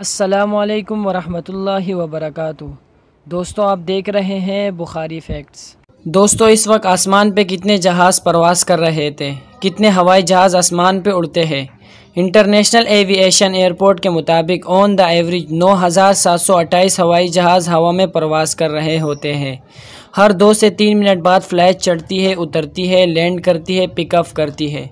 असलकम वरहमतुल्लि वबरक दोस्तों आप देख रहे हैं बुखारी फैक्ट्स दोस्तों इस वक्त आसमान पे कितने जहाज़ प्रवास कर रहे थे कितने हवाई जहाज़ आसमान पे उड़ते हैं इंटरनेशनल एविएशन एयरपोर्ट के मुताबिक ऑन द एवरेज 9,728 हवाई जहाज़ हवा में प्रवास कर रहे होते हैं हर दो से तीन मिनट बाद फ्लाइट चढ़ती है उतरती है लैंड करती है पिकअप करती है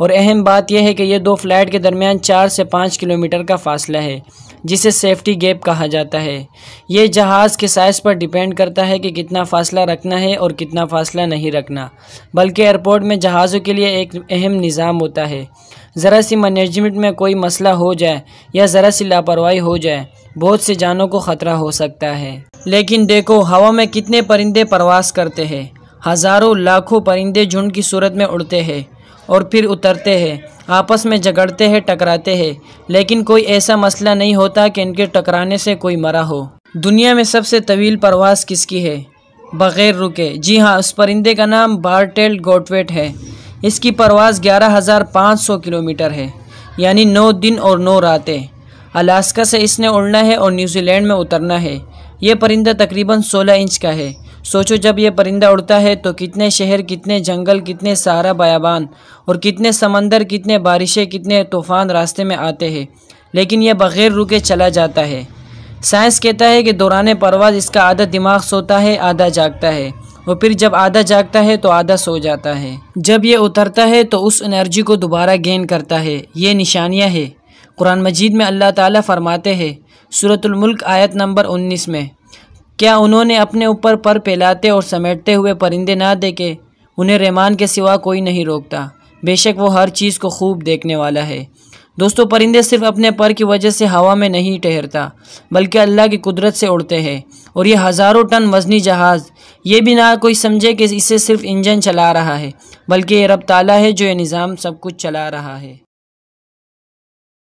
और अहम बात यह है कि ये दो फ़्लाइट के दरमियान चार से पाँच किलोमीटर का फासला है जिसे सेफ्टी गैप कहा जाता है ये जहाज़ के साइज़ पर डिपेंड करता है कि कितना फ़ासला रखना है और कितना फ़ासला नहीं रखना बल्कि एयरपोर्ट में जहाज़ों के लिए एक अहम निज़ाम होता है ज़रा सी मैनेजमेंट में कोई मसला हो जाए या ज़रा सी लापरवाही हो जाए बहुत से जानों को ख़तरा हो सकता है लेकिन देखो हवा में कितने परिंदे प्रवास करते हैं हज़ारों लाखों परिंदे झुंड की सूरत में उड़ते हैं और फिर उतरते हैं आपस में झगड़ते हैं टकराते हैं लेकिन कोई ऐसा मसला नहीं होता कि इनके टकराने से कोई मरा हो दुनिया में सबसे तवील परवास किसकी है बग़ैर रुके जी हाँ उस परिंदे का नाम बारटेल गोटवेट है इसकी परवास 11,500 किलोमीटर है यानी नौ दिन और नौ रातें अलास्का से इसने उड़ना है और न्यूजीलैंड में उतरना है यह परिंदा तकरीबन 16 इंच का है सोचो जब ये परिंदा उड़ता है तो कितने शहर कितने जंगल कितने सारा बयाबान और कितने समंदर कितने बारिशें कितने तूफ़ान रास्ते में आते हैं लेकिन यह बग़ैर रुके चला जाता है साइंस कहता है कि दौरान परवाज इसका आधा दिमाग सोता है आधा जागता है और फिर जब आधा जागता है तो आधा सो जाता है जब यह उतरता है तो उस एनर्जी को दोबारा गेन करता है ये निशानियाँ है कुरान मजीद में अल्लाह ताला फरमाते हैं सूरतुल मुल्क आयत नंबर 19 में क्या उन्होंने अपने ऊपर पर फैलाते और समेटते हुए परिंदे ना देखे उन्हें रहमान के सिवा कोई नहीं रोकता बेशक वो हर चीज़ को खूब देखने वाला है दोस्तों परिंदे सिर्फ अपने पर की वजह से हवा में नहीं ठहरता बल्कि अल्लाह की कुदरत से उड़ते हैं और ये हज़ारों टन वजनी जहाज़ ये भी ना कोई समझे कि इसे सिर्फ इंजन चला रहा है बल्कि ये रब ताला है जो ये निज़ाम सब कुछ चला रहा है